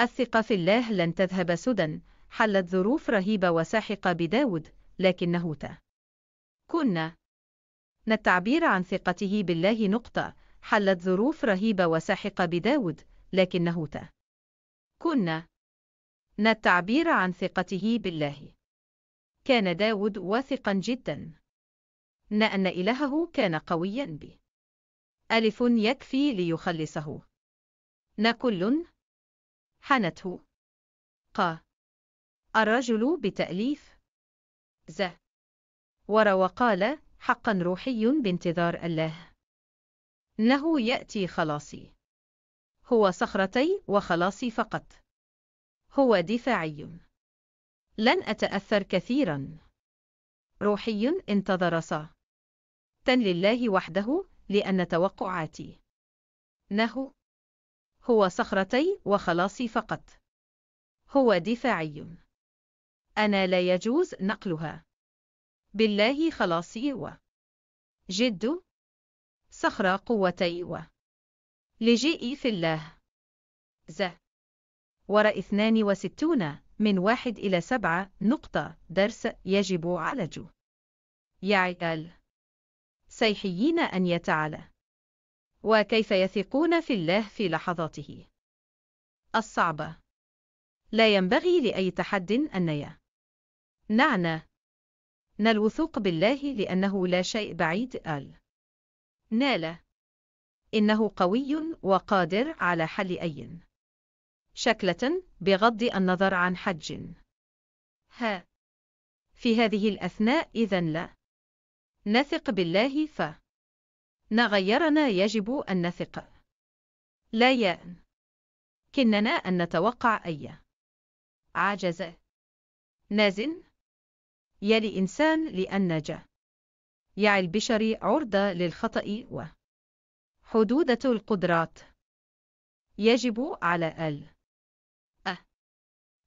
الثقة في الله لن تذهب سدى حلت ظروف رهيبة وساحقة بداود لكنه تا كنا التعبير عن ثقته بالله نقطة حلت ظروف رهيبة وساحقة بداود لكنه تا كنا التعبير عن ثقته بالله كان داود واثقا جدا ن أن إلهه كان قويا به ألف يكفي ليخلصه ن كل حنته ق الرجل بتأليف ز ور وقال حقا روحي بانتظار الله إنه يأتي خلاصي هو صخرتي وخلاصي فقط هو دفاعي لن أتأثر كثيرا روحي انتظر ص تن لله وحده لأن توقعاتي نه هو صخرتي وخلاصي فقط. هو دفاعي. أنا لا يجوز نقلها. بالله خلاصي و جد صخرة قوتي و لجئي في الله ز وراء 62 من واحد إلى سبعة نقطة درس يجب عالجه عيال سيحيين أن يتعالى وكيف يثقون في الله في لحظاته الصعبة لا ينبغي لأي تحد أن ي نعنى الوثوق بالله لأنه لا شيء بعيد ال نال إنه قوي وقادر على حل أي شكلة بغض النظر عن حج ها في هذه الأثناء إذا لا نثق بالله ف نغيرنا يجب أن نثق لا كننا أن نتوقع أي عجز نازن يلي إنسان لأن جا يعي البشر عرضة للخطأ و حدودة القدرات يجب على ال أ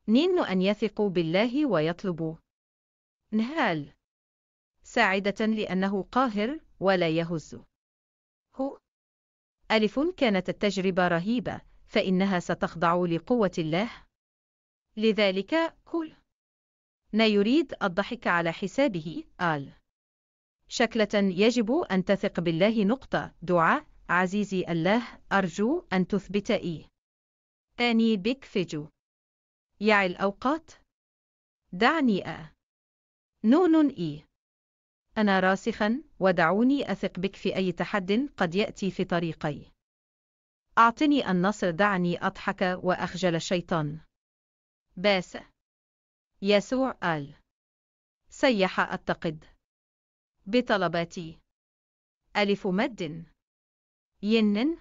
نين أن يثقوا بالله ويطلبوا نهال ساعدة لأنه قاهر ولا يهز هو ألف كانت التجربة رهيبة فإنها ستخضع لقوة الله لذلك كل نا يريد الضحك على حسابه قال شكلة يجب أن تثق بالله نقطة دعاء عزيزي الله أرجو أن تثبت إي أني بك فجو يعي الأوقات دعني أ نون إي أنا راسخا ودعوني أثق بك في أي تحد قد يأتي في طريقي أعطني النصر دعني أضحك وأخجل الشيطان باس يسوع قال سيح أتقد بطلباتي ألف مد ين